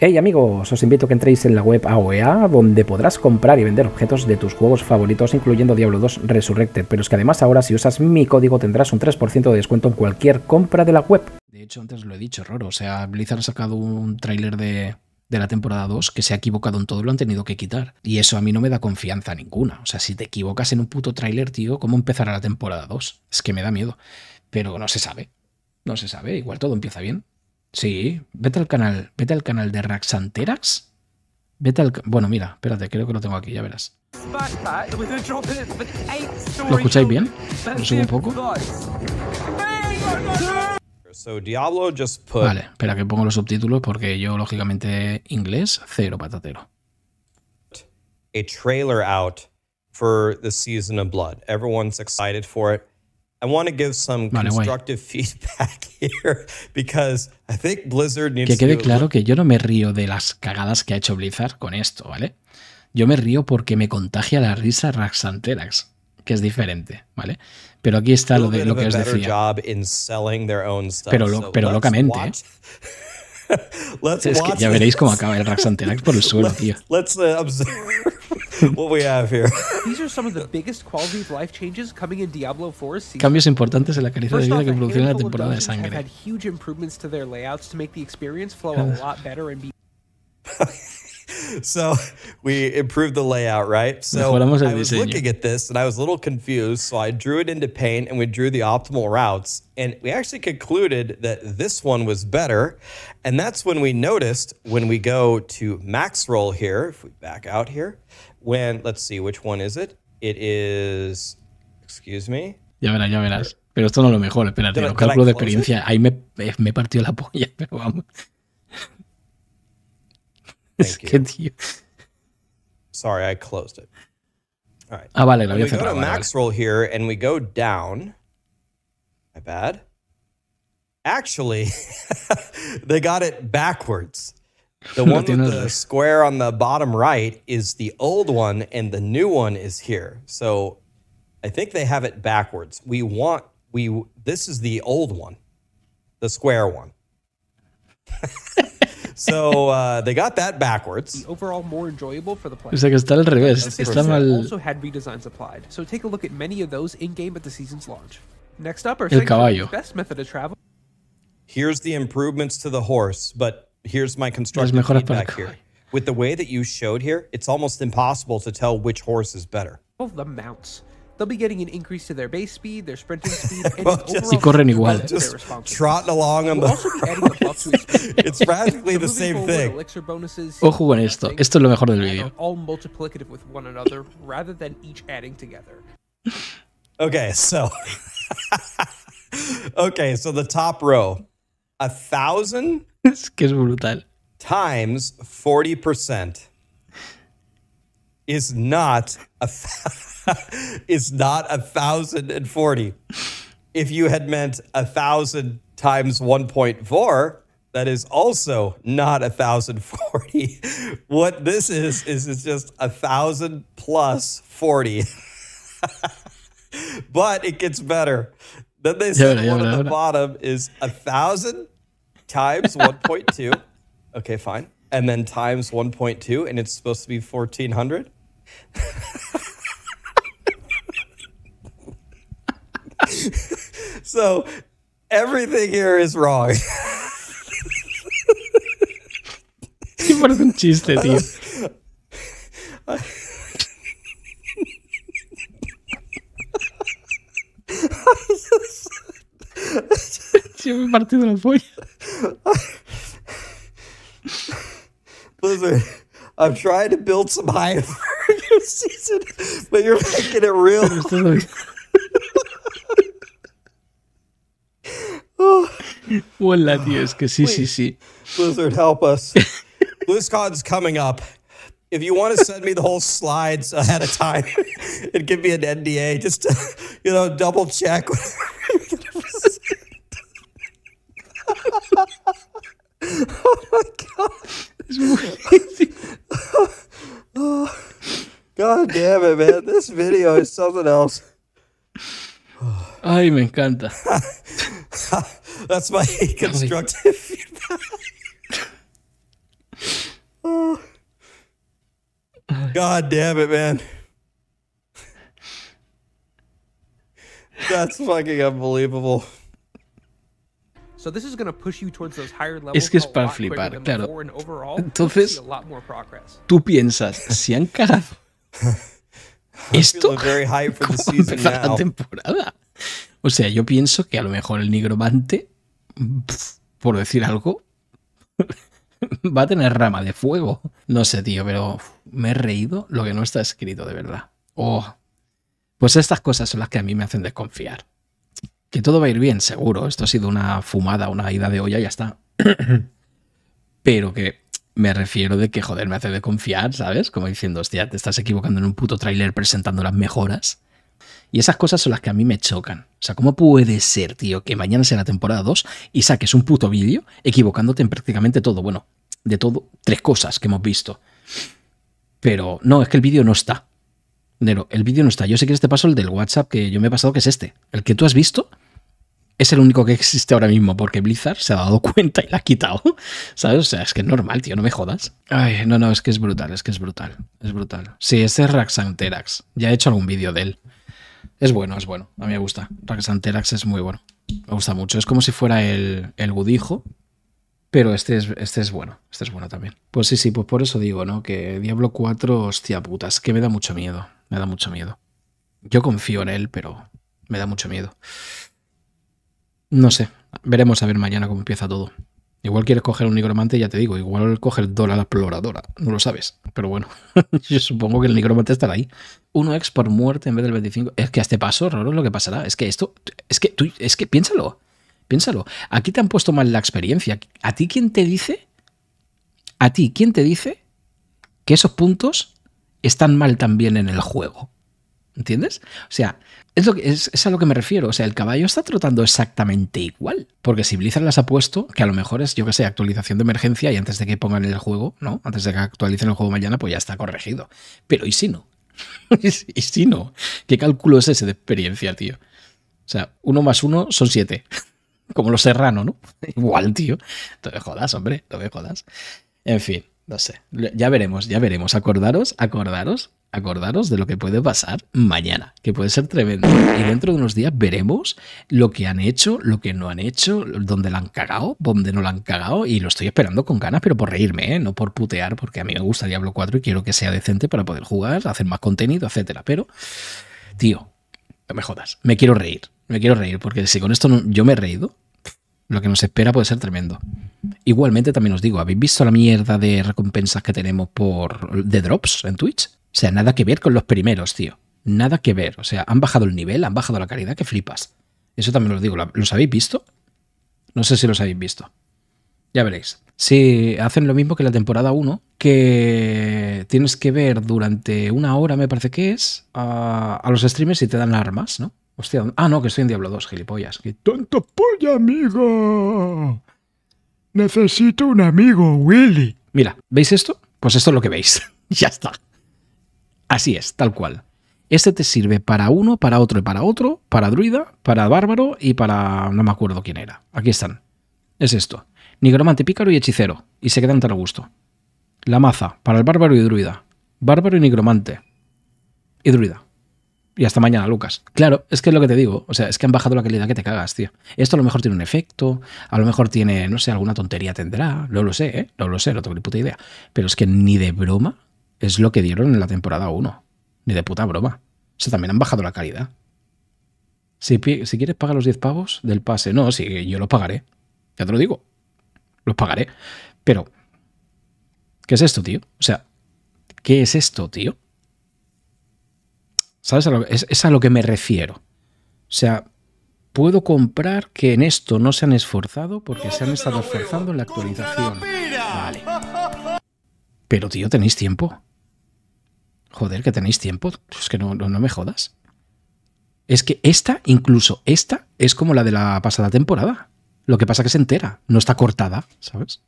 Hey amigos, os invito a que entréis en la web AOEA, e donde podrás comprar y vender objetos de tus juegos favoritos, incluyendo Diablo 2 Resurrected. Pero es que además ahora si usas mi código tendrás un 3% de descuento en cualquier compra de la web. De hecho, antes lo he dicho, Roro. O sea, Blizzard ha sacado un tráiler de, de la temporada 2 que se ha equivocado en todo, lo han tenido que quitar. Y eso a mí no me da confianza ninguna. O sea, si te equivocas en un puto tráiler, tío, ¿cómo empezará la temporada 2? Es que me da miedo. Pero no se sabe. No se sabe. Igual todo empieza bien. Sí, vete al canal, vete al canal de Raxanterax. Vete al, bueno, mira, espérate, creo que lo tengo aquí, ya verás. ¿Lo escucháis bien? Lo un poco. Vale, espera que pongo los subtítulos porque yo lógicamente inglés cero patatero. A trailer out for the season of Blood. Everyone's excited for it. I want to give some constructive feedback here Blizzard que quede claro que yo no me río de las cagadas que ha hecho Blizzard con esto, ¿vale? Yo me río porque me contagia la risa Raxanterax, que es diferente, ¿vale? Pero aquí está lo de lo que os decía. Pero, pero locamente, ¿eh? let's watch ya veréis cómo acaba el Raxantelax por el suelo, tío. Let's uh, observe what we have here. These are some of the biggest quality of life changes coming in Diablo 4 season. Cambios importantes en la calidad de vida que evoluciona la temporada de sangre. Had huge improvements to their layouts to make the experience flow a ah. lot better and be so we improved the layout, right? So I was looking at this and I was a little confused. So I drew it into paint and we drew the optimal routes. And we actually concluded that this one was better. And that's when we noticed when we go to max roll here, if we back out here, when let's see, which one is it? It is, excuse me. Ya verás, ya verás. Pero esto no es lo mejor, espérate, los cálculos de experiencia. It? Ahí me, me partió la polla, pero vamos. Thank you. Sorry, I closed it. All right. Ah, vale, we go to max roll here and we go down. My bad. Actually, they got it backwards. The one with the square on the bottom right is the old one, and the new one is here. So I think they have it backwards. We want we this is the old one, the square one. So uh, they got that backwards. Overall, more enjoyable for the player. O sea que está al revés. Está mal. Also had redesigns applied. So take a look at many of those in game at the season's launch. Next up, are the best method of travel. Here's the improvements to the horse, but here's my constructive feedback here. With the way that you showed here, it's almost impossible to tell which horse is better. Well, the mounts they'll be getting an increase to their base speed, their sprinting speed, and well, just, overall just igual. Just trotting along on the It's practically the same thing. Bonuses, Ojo con esto. Esto es lo mejor del vídeo. All multiplicative with one another rather than each adding together. Okay, so Okay, so the top row. A thousand es que es brutal. times 40% is not a is not a thousand and forty. If you had meant a thousand times one point four, that is also not a thousand forty. What this is is it's just a thousand plus forty. but it gets better. Then they said yeah, one yeah, at yeah, the bottom is a thousand times one point two. Okay, fine and then times 1.2 and it's supposed to be 1400 so everything here is wrong. ¿Qué parecen chiste, tío? Yo me he partido la polla. Listen, I'm trying to build some hype season, but you're making it real. oh. Hola, Dios, que sí, sí, sí. Blizzard, help us. BlizzCon's coming up. If you want to send me the whole slides ahead of time and give me an NDA, just to, you know, double check. oh my god! God damn it, man. This video is something else. Ay, me encanta. That's my constructive feedback. oh. God damn it, man. That's fucking unbelievable. So this is going to push you towards those higher levels es que es para flipar, claro. Overall, Entonces, tú piensas, si han cagado Esto ¿Cómo empezar la temporada. O sea, yo pienso que a lo mejor el nigromante, por decir algo, va a tener rama de fuego. No sé, tío, pero me he reído lo que no está escrito, de verdad. Oh. Pues estas cosas son las que a mí me hacen desconfiar. Que todo va a ir bien, seguro. Esto ha sido una fumada, una ida de olla, ya está. pero que me refiero de que, joder, me hace de confiar, ¿sabes? Como diciendo, hostia, te estás equivocando en un puto tráiler presentando las mejoras. Y esas cosas son las que a mí me chocan. O sea, ¿cómo puede ser, tío, que mañana sea la temporada 2 y saques un puto vídeo equivocándote en prácticamente todo? Bueno, de todo, tres cosas que hemos visto. Pero no, es que el vídeo no está. Nero, el vídeo no está. Yo sé que este paso el del WhatsApp que yo me he pasado, que es este. El que tú has visto es el único que existe ahora mismo porque Blizzard se ha dado cuenta y la ha quitado. ¿Sabes? O sea, es que es normal, tío, no me jodas. Ay, no, no, es que es brutal, es que es brutal, es brutal. Sí, este es Raxanterax. Ya he hecho algún vídeo de él. Es bueno, es bueno. A mí me gusta. Raxanterax es muy bueno. Me gusta mucho. Es como si fuera el, gudijo. pero este es, este es bueno, este es bueno también. Pues sí, sí, pues por eso digo, ¿no? Que Diablo 4, hostia putas, que me da mucho miedo, me da mucho miedo. Yo confío en él, pero me da mucho miedo. No sé, veremos a ver mañana cómo empieza todo. Igual quieres coger un nigromante, ya te digo, igual coger Dora la exploradora, no lo sabes. Pero bueno, yo supongo que el nigromante estará ahí. Uno ex por muerte en vez del 25. Es que a este paso, es lo que pasará. Es que esto, es que tú, es que piénsalo, piénsalo. Aquí te han puesto mal la experiencia. ¿A ti quién te dice? ¿A ti quién te dice que esos puntos están mal también en el juego? ¿Entiendes? O sea, es, lo que, es, a lo que me refiero. O sea, el caballo está trotando exactamente igual. Porque si Blizzard las ha puesto, que a lo mejor es, yo qué sé, actualización de emergencia y antes de que pongan el juego, ¿no? Antes de que actualicen el juego mañana, pues ya está corregido. Pero ¿y si no? ¿Y si no? ¿Qué cálculo es ese de experiencia, tío? O sea, uno más uno son siete. Como lo serrano, ¿no? Igual, tío. todo jodas, hombre, todo me jodas. En fin, no sé. Ya veremos, ya veremos. Acordaros, acordaros acordaros de lo que puede pasar mañana, que puede ser tremendo. Y dentro de unos días veremos lo que han hecho, lo que no han hecho, dónde la han cagado, dónde no la han cagado. Y lo estoy esperando con ganas, pero por reírme, ¿eh? no por putear, porque a mí me gusta Diablo 4 y quiero que sea decente para poder jugar, hacer más contenido, etcétera. Pero, tío, no me jodas. Me quiero reír, me quiero reír, porque si con esto yo me he reído, lo que nos espera puede ser tremendo. Igualmente también os digo, ¿habéis visto la mierda de recompensas que tenemos por de drops en Twitch? O sea, nada que ver con los primeros, tío. Nada que ver. O sea, han bajado el nivel, han bajado la calidad, que flipas. Eso también os digo. ¿Los habéis visto? No sé si los habéis visto. Ya veréis. Si hacen lo mismo que la temporada 1, que tienes que ver durante una hora, me parece que es, a, los streamers y te dan armas, ¿no? Hostia, ah, no, que estoy en Diablo 2, gilipollas. ¡Qué tonto polla, amigo! Necesito un amigo, Willy. Mira, ¿veis esto? Pues esto es lo que veis. ya está. Así es, tal cual. Este te sirve para uno, para otro y para otro, para druida, para bárbaro y para... no me acuerdo quién era. Aquí están. Es esto. Nigromante pícaro y hechicero. Y se quedan tan a gusto. La maza, para el bárbaro y druida. Bárbaro y nigromante. Y druida. Y hasta mañana, Lucas. Claro, es que es lo que te digo. O sea, es que han bajado la calidad que te cagas, tío. Esto a lo mejor tiene un efecto, a lo mejor tiene, no sé, alguna tontería tendrá. No lo sé, ¿eh? No lo sé, no tengo ni puta idea. Pero es que ni de broma es lo que dieron en la temporada 1. Ni de puta broma. O sea, también han bajado la calidad. Si, quieres pagar los 10 pavos del pase, no, si yo los pagaré. Ya te lo digo. Los pagaré. Pero, ¿qué es esto, tío? O sea, ¿qué es esto, tío? ¿Sabes? es, a lo que me refiero. O sea, puedo comprar que en esto no se han esforzado porque se han estado esforzando en la actualización. Vale. Pero, tío, tenéis tiempo. Joder, que tenéis tiempo. Pues es que no, me jodas. Es que esta, incluso esta, es como la de la pasada temporada. Lo que pasa que se entera, no está cortada, ¿sabes?